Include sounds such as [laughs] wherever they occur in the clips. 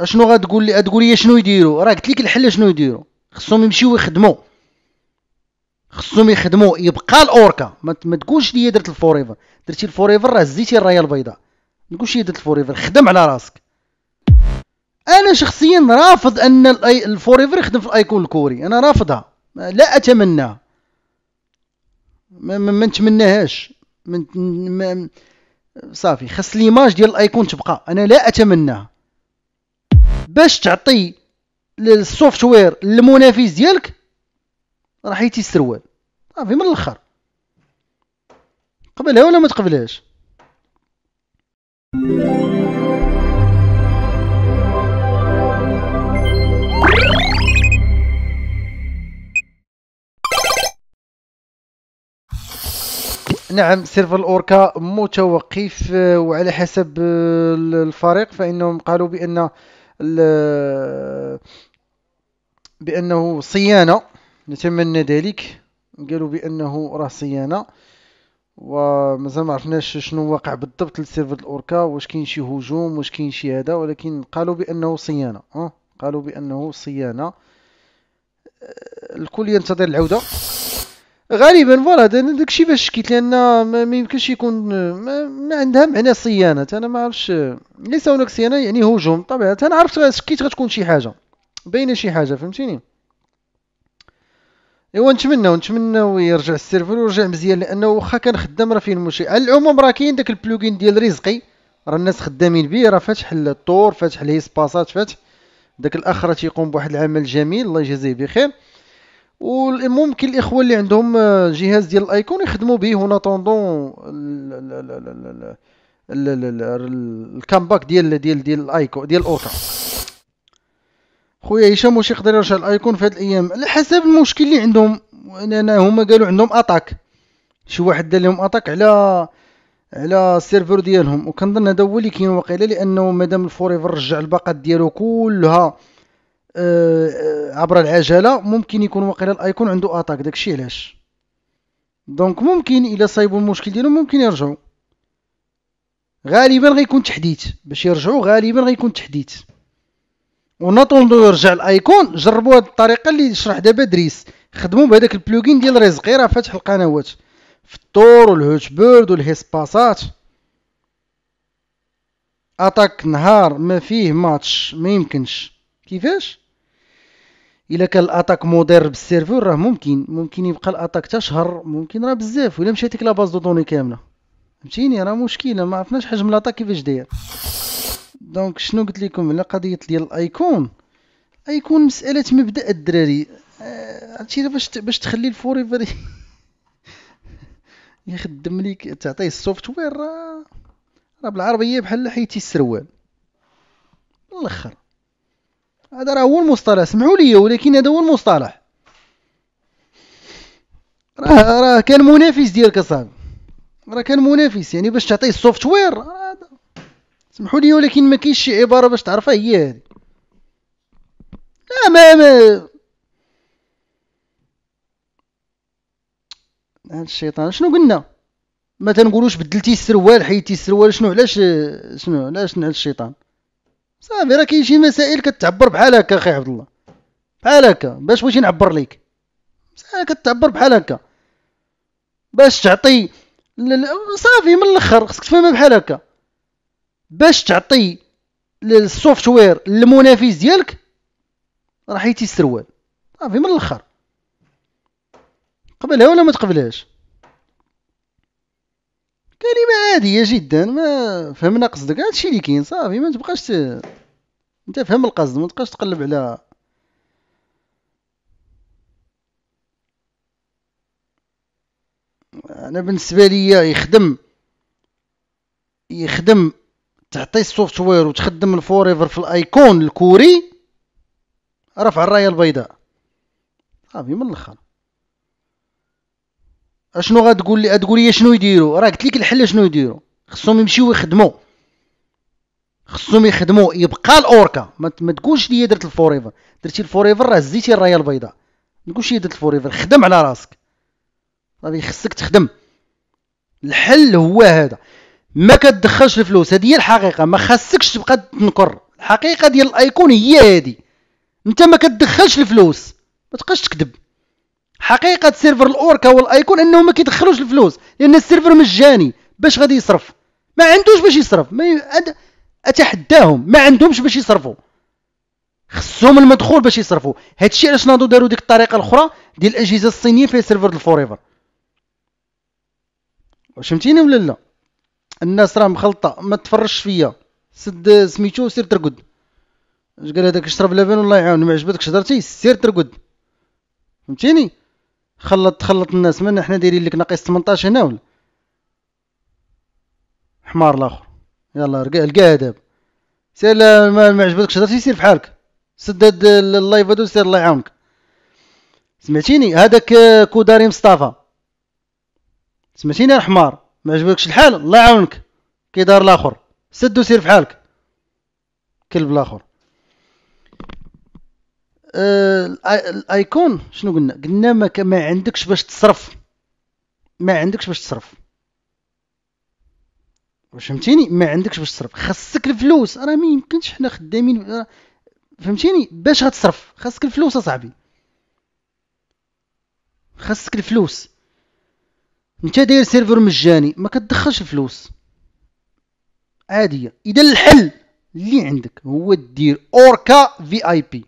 اشنو غتقول لي تقول لي شنو يديروا راه قلت لك الحل شنو يديروا خصهم يمشيو يخدموا خصهم يخدموا يبقى الاوركا ما تقولش لي درت الفوريفر درتي الفوريفر راه زيتي الرايه البيضاء ما تقولش لي درت الفوريفر خدم على راسك انا شخصيا رافض ان الفوريفر يخدم في الايكون الكوري انا رافضها لا اتمناها ما, ما, ما صافي خص ليماج ديال الايكون تبقى انا لا اتمناها باش تعطي السوفت وير المنافس ديالك راح يتي السروال صافي من الاخر قبلها ولا ما تقبلهاش نعم سيرفر الاوركا متوقف آه، وعلى حسب آه، الفريق فانهم قالوا بان بانه صيانه نتمنى ذلك قالوا بانه راه صيانه ومازال ما عرفناش شنو واقع بالضبط للسيرفر الاوركا واش كاين شي هجوم واش كاين شي هذا ولكن قالوا بانه صيانه أه؟ قالوا بانه صيانه الكل ينتظر العوده غالبا فوالا داكشي فاش شكيت لان ما يمكنش يكون ما, عندها معنى صيانه انا ما عرفتش ليس هناك صيانه يعني هجوم طبيعة انا عرفت شكيت غتكون شي حاجه باينه شي حاجه فهمتيني ايوا نتمنوا نتمنوا يرجع السيرفر ويرجع مزيان لانه واخا كان خدام راه فيه المشكل على العموم راه كاين داك البلوجين ديال رزقي راه الناس خدامين به راه فاتح الطور فاتح لي سباسات فاتح داك الاخر تيقوم بواحد العمل جميل الله يجازيه بخير وممكن الاخوه اللي عندهم جهاز ديال الايكون يخدموا به هنا طوندون الكامباك ديال ديال ديال الايكون ديال اوتا خويا هشام واش يقدر يرجع الايكون في هاد الايام على حسب المشكل اللي عندهم انا هما قالوا عندهم اتاك شي واحد دار لهم اتاك على على السيرفر ديالهم وكنظن هذا هو اللي كاين واقيلا لانه مادام الفوريفر رجع الباقات ديالو كلها عبر العجله ممكن يكون واقيلا الايكون عنده اتاك داكشي علاش دونك ممكن الا صايبوا المشكل ديالهم ممكن يرجعوا غالبا غيكون تحديث باش يرجعوا غالبا غيكون تحديث ونطوندو يرجع الايكون جربوا هاد الطريقه اللي شرح دابا دريس خدموا بهذاك البلوجين ديال ريزقي راه فاتح القنوات في الطور والهوت بيرد والهيسباسات اتاك نهار ما فيه ماتش ما يمكنش كيفاش الا كان الاتاك مودير بالسيرفور راه ممكن ممكن يبقى الاتاك حتى شهر ممكن راه بزاف ولا مشات لك لا باز دو دوني كامله فهمتيني راه مشكله ما عرفناش حجم الاتاك كيفاش داير دونك شنو قلت لكم على قضيه ديال الايكون ايكون مساله مبدا الدراري عرفتي آه، باش باش تخلي الفوريفر [laughs] يخدم ليك تعطيه السوفتوير راه راه بالعربيه بحال حيتي السروال الاخر هذا راه هو المصطلح سمعوا لي ولكن هذا هو المصطلح راه راه كان منافس ديالك اصاحبي راه كان منافس يعني باش تعطيه السوفتوير سمحوا لي ولكن ما كاينش شي عباره باش تعرفها هي هذه لا ما ما هاد الشيطان شنو قلنا ما تنقولوش بدلتي السروال حيدتي السروال شنو علاش شنو علاش نعل الشيطان صافي راه كاين شي مسائل كتعبر بحال هكا اخي عبد الله بحال هكا باش بغيتي نعبر ليك كتعبر بحال هكا باش تعطي صافي من الاخر خصك تفهمها بحال هكا باش تعطي السوفت وير المنافس ديالك راح يتي السروال صافي من الاخر قبلها ولا ما تقبلهاش كلمه عاديه جدا ما فهمنا قصدك هادشي اللي كاين صافي ما تبقاش ت... انت فهم القصد ما تبقاش تقلب على انا بالنسبه ليا يخدم يخدم تعطي السوفتوير وتخدم الفوريفر في الايكون الكوري رفع الرايه البيضاء صافي من الاخر اشنو غتقول لي تقول لي شنو يديروا راه قلت لك الحل شنو يديروا خصهم يمشيو يخدموا خصهم يخدموا يبقى الاوركا ما تقولش لي درت الفوريفر درتي الفوريفر راه هزيتي الرايه البيضاء ما تقولش لي درت الفوريفر خدم على راسك صافي خصك تخدم الحل هو هذا ما كتدخلش الفلوس هذه هي الحقيقه ما خصكش تبقى تنكر الحقيقه ديال الايكون هي هذه انت ما كتدخلش الفلوس ما تبقاش تكذب حقيقه سيرفر الاوركا والايكون انهم ما كيدخلوش الفلوس لان السيرفر مجاني باش غادي يصرف ما عندوش باش يصرف ما أد... اتحداهم ما عندهمش باش يصرفوا خصهم المدخول باش يصرفوا هادشي علاش نادو داروا ديك الطريقه الاخرى ديال الاجهزه الصينيه فيها سيرفر الفوريفر فهمتيني ولا لا الناس راه مخلطه ما تفرش فيا سد سميتو سير ترقد اش قال هذاك اشرب لبن والله يعاون ما عجبتكش هضرتي سير ترقد فهمتيني خلط تخلط الناس من حنا دايرين لك ناقص 18 هنا ولا حمار الاخر يلا لقاه داب سير ما عجبتكش هضرتي سير بحالك سدد اللايف هادو سير الله يعاونك سمعتيني هذاك آه، كوداري مصطفى سمعتيني الحمار ما عجبكش الحال الله يعاونك كي دار الاخر سد وسير حالك كلب الاخر آه، الايكون شنو قلنا قلنا ما, ما عندكش باش تصرف ما عندكش باش تصرف واش فهمتيني ما عندكش باش تصرف خاصك الفلوس راه ما يمكنش حنا خدامين فهمتيني باش غتصرف خاصك الفلوس اصاحبي خاصك الفلوس انت داير سيرفر مجاني ما كتدخلش الفلوس عاديه اذا الحل اللي عندك هو دير اوركا في اي بي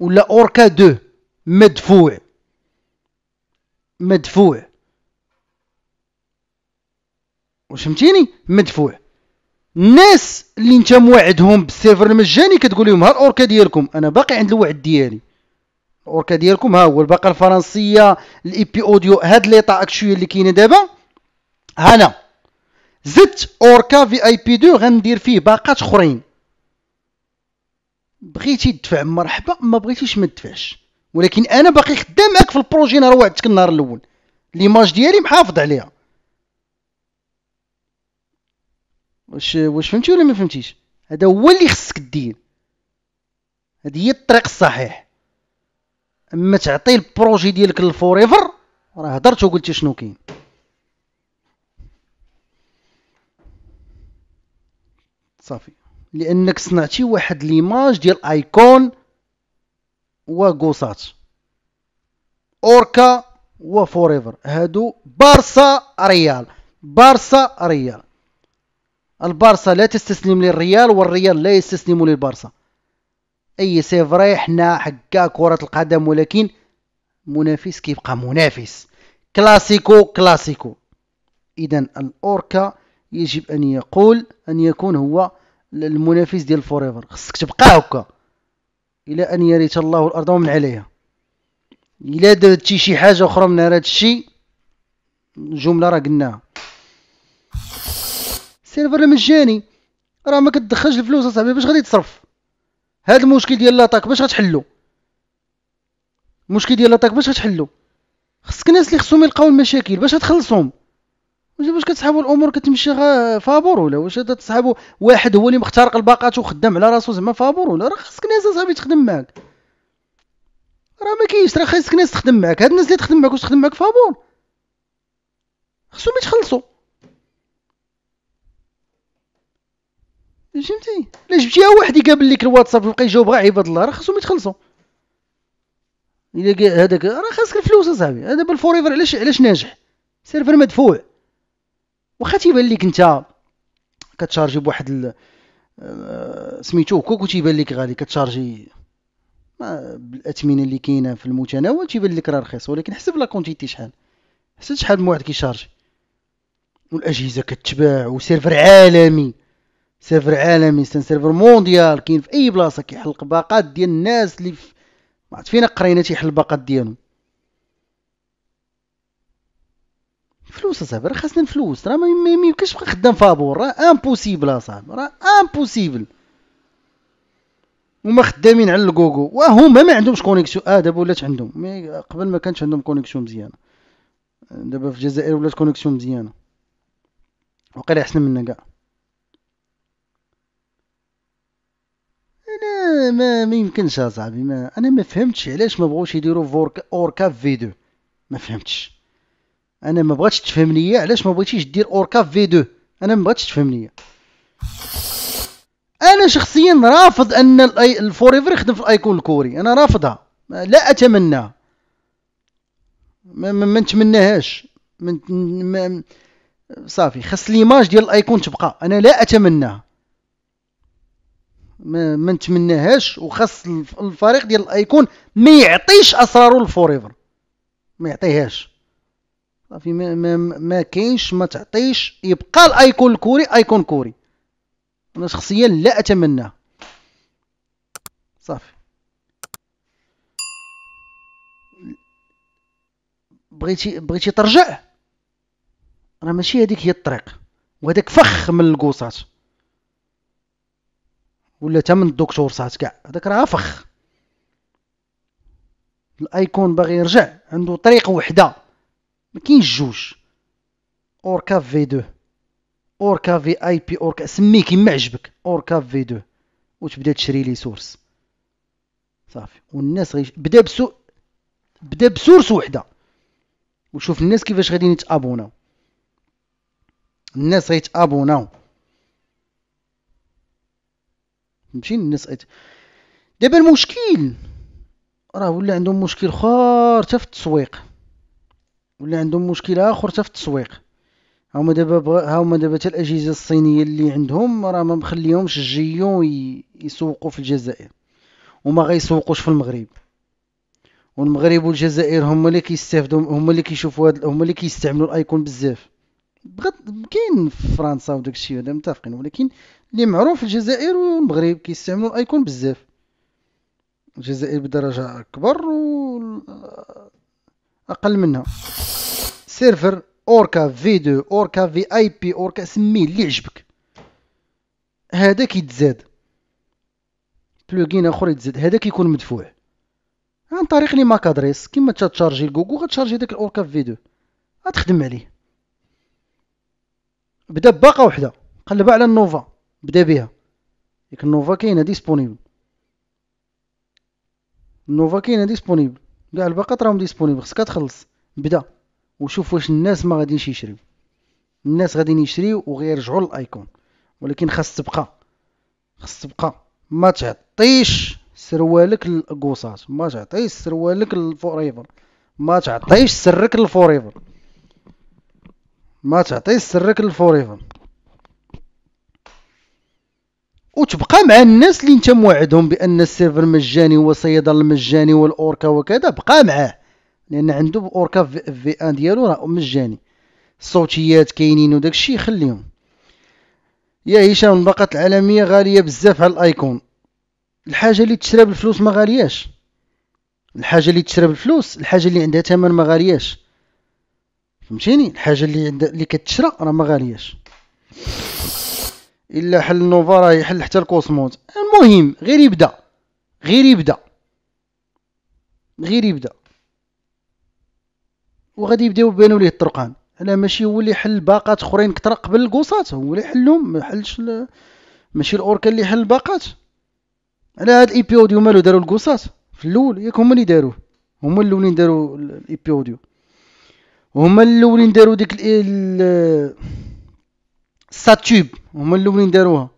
ولا أوركا دو مدفوع مدفوع واش فهمتيني مدفوع الناس اللي انت موعدهم بالسيرفر المجاني كتقول لهم ها الاوركا ديالكم انا باقي عند الوعد ديالي الاوركا ديالكم ها هو الباقه الفرنسيه الاي بي اوديو هاد ليطا اكشوي اللي كاينه دابا هانا زدت اوركا في اي بي 2 غندير فيه باقات اخرين بغيتي تدفع مرحبا ما بغيتيش ما تدفعش ولكن انا باقي خدام معاك في البروجي انا وعدتك النهار الاول ليماج ديالي محافظ عليها واش واش فهمتي ولا ما فهمتيش هذا هو اللي خصك دير هذه هي الطريق الصحيح اما تعطي البروجي ديالك للفوريفر راه هضرت وقلت شنو كاين صافي لانك صنعتي واحد ليماج ديال ايكون وغوسات اوركا وفوريفر هادو بارسا ريال بارسا ريال البارسا لا تستسلم للريال والريال لا يستسلم للبارسا اي سي فري حنا حكا كره القدم ولكن منافس كيبقى منافس كلاسيكو كلاسيكو اذا الاوركا يجب ان يقول ان يكون هو المنافس ديال فوريفر خصك تبقى هكا الى ان يرث الله الارض ومن عليها الى درتي شي حاجه اخرى من هذا الشيء جمله راه قلناها سيرفر مجاني راه ما كتدخلش الفلوس اصاحبي باش غادي تصرف هذا المشكل ديال لاطاك باش غتحلو المشكل ديال لاطاك باش غتحلو خصك الناس اللي خصهم يلقاو المشاكل باش تخلصهم دابا واش كتسحبوا الامور كتمشي غا فابور ولا واش تسحبوا واحد هو اللي مخترق الباقات وخدام على راسو زعما فابور ولا راه خاصك ناس اصاحبي تخدم معاك راه ما كاينش راه خاصك ناس تخدم معاك هاد الناس اللي تخدم معاك واش تخدم معاك فابور خصهم يتخلصوا فهمتي لا جبتيها واحد يقابل لك الواتساب ويبقى يجاوب غير عباد الله راه خصهم يتخلصوا الا هذاك راه خاصك الفلوس اصاحبي هذا بالفوريفر علاش علاش ناجح سيرفر مدفوع واخا تيبان لك انت كتشارجي بواحد ال... آه، سميتو كوكو تيبان لك غالي كتشارجي بالاثمنه اللي كاينه في المتناول تيبان لك راه رخيص ولكن حسب لا كونتيتي شحال حسب شحال من واحد كيشارجي والاجهزه كتباع وسيرفر عالمي سيرفر عالمي سيرفر مونديال كاين في اي بلاصه كيحلق باقات ديال الناس اللي في ما عرفت فينا قرينا تيحل الباقات ديالهم فلوس اصاحبي راه خاصنا الفلوس راه ما يمكنش خدام فابور راه امبوسيبل اصاحبي راه امبوسيبل هما خدامين على الكوكو وهما ما عندهمش كونيكسيون اه دابا ولات عندهم مي قبل ما كانش عندهم كونيكسيون مزيانه دابا في الجزائر ولات كونيكسيون مزيانه وقال احسن منا كاع انا ما ما يمكنش اصاحبي ما انا ما فهمتش علاش ما بغوش يديروا فورك اوركا في ما فهمتش انا ما بغاتش ليا علاش ما بغيتيش دير اوركا في 2 انا ما بغاتش ليا انا شخصيا رافض ان الفوريفر يخدم في الايكون الكوري انا رافضها لا اتمناها ما, ما, ما نتمناهاش ما صافي خاص ليماج ديال الايكون تبقى انا لا اتمنى ما, ما نتمناهاش وخاص الفريق ديال الايكون ما يعطيش اسراره للفوريفر ما يعطيهاش صافي ما, ما, ما كاينش ما تعطيش يبقى الايكون الكوري ايكون كوري انا شخصيا لا اتمناه صافي بغيتي بغيتي ترجع راه ماشي هذيك هي الطريق وهذاك فخ من القوصات ولا تا من الدكتور صات كاع هذاك راه فخ الايكون باغي يرجع عنده طريق وحده ما كاينش جوج اوركا في 2 اوركا في اي بي اوركا سميه كيما عجبك اوركا في 2 وتبدا تشري لي سورس صافي والناس غي بدا بسو بدا بسورس وحده وشوف الناس كيفاش غاديين يتابوناو الناس غيتابوناو ماشي الناس غيت دابا المشكل راه ولا عندهم مشكل خار حتى في التسويق ولا عندهم مشكله اخر في التسويق هما دابا بغ... هما دابا حتى الاجهزه الصينيه اللي عندهم راه ما مخليهمش الجيون يسوقوا في الجزائر وما غيسوقوش في المغرب والمغرب والجزائر هما اللي كيستافدوا هما اللي كيشوفوا هاد... هما اللي كيستعملوا الايكون بزاف بغات كاين في فرنسا وداكشي الشيء هذا متفقين ولكن اللي معروف الجزائر والمغرب كيستعملوا الايكون بزاف الجزائر بدرجه اكبر و اقل منها سيرفر اوركا في 2 اوركا في اي بي اوركا سميه اللي عجبك هذا كيتزاد بلوغين اخر يتزاد هذا كيكون مدفوع عن طريق لي ماك ادريس كيما تشارجي الجوجل غتشارجي داك الاوركا في 2 غتخدم عليه بدا باقه وحده قلب على النوفا بدا بها ديك النوفا كاينه ديسپونيبل النوفا كاينه ديسپونيبل كاع الباقات راهم ديسبونيبل خصك تخلص بدا وشوف واش الناس ما غاديش يشريو الناس غاديين يشريو وغيرجعوا للايكون ولكن خاص تبقى خاص تبقى ما تعطيش سروالك للكوسات ما تعطيش سروالك للفوريفر ما تعطيش سرك للفوريفر ما تعطيش سرك للفوريفر وتبقى مع الناس اللي انت موعدهم بان السيرفر مجاني والصيدل مجاني والاوركا وكذا بقى معاه لان عنده اوركا في, في ان ديالو راه مجاني الصوتيات كاينين وداكشي خليهم يا هشام الباقات العالميه غاليه بزاف على الايكون الحاجه اللي تشرب الفلوس ما غالياش الحاجه اللي تشرب الفلوس الحاجه اللي عندها ثمن ما غالياش فهمتيني الحاجه اللي عندها اللي كتشرى راه ما غالياش الا حل نوفا راه يحل حتى الكوسموت المهم غير يبدا غير يبدا غير يبدا وغادي يبداو يبانو ليه الطرقان انا ماشي هو اللي حل باقات اخرين كثر قبل القوسات هو اللي حلهم ما حلش ماشي الاوركا اللي حل الباقات على هاد الاي بي اوديو مالو داروا القوسات في الاول ياك هما اللي داروه هما الاولين داروا الاي بي اوديو هما الاولين داروا ديك ال ساتوب هما الاولين داروها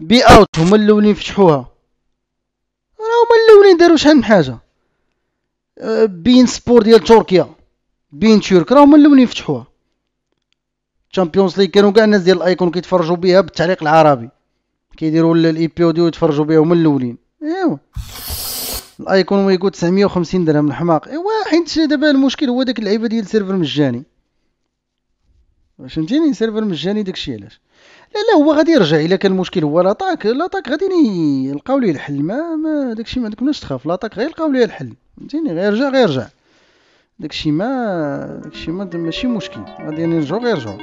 بي اوت هما الاولين فتحوها راه هما الاولين داروا شحال من حاجه أه، بين سبور ديال تركيا بين تشيرك راه هما الاولين فتحوها تشامبيونز ليغ كانوا كاع الناس ديال الايكون كيتفرجوا بها بالتعليق العربي كيديروا الاي بي او e دي ويتفرجوا بها هما الاولين ايوا الايكون ويقول 950 درهم الحماق ايوا حيت دابا المشكل هو داك اللعيبه ديال السيرفر مجاني فهمتيني سيرفر مجاني داكشي علاش لا لا هو غادي يرجع الا كان المشكل هو لاطاك لاطاك غادي يلقاو ليه الحل ما, ما داكشي ما عندكمش تخاف لاطاك غير يلقاو ليه الحل فهمتيني غيرجع غيرجع داكشي ما داكشي ما ماشي مشكل غادي يرجعو غيرجعو